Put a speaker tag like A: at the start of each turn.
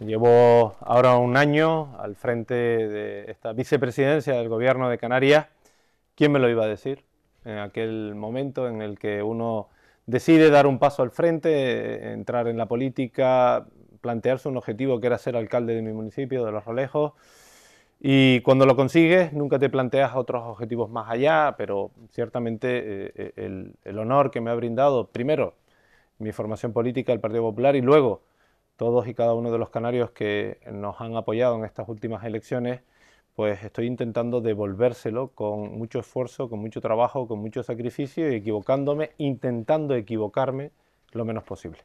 A: Llevo ahora un año al frente de esta vicepresidencia del gobierno de Canarias. ¿Quién me lo iba a decir? En aquel momento en el que uno decide dar un paso al frente, entrar en la política, plantearse un objetivo que era ser alcalde de mi municipio, de Los Rolejos. Y cuando lo consigues, nunca te planteas otros objetivos más allá, pero ciertamente eh, eh, el, el honor que me ha brindado, primero, mi formación política, el Partido Popular, y luego, todos y cada uno de los canarios que nos han apoyado en estas últimas elecciones, pues estoy intentando devolvérselo con mucho esfuerzo, con mucho trabajo, con mucho sacrificio y equivocándome, intentando equivocarme lo menos posible.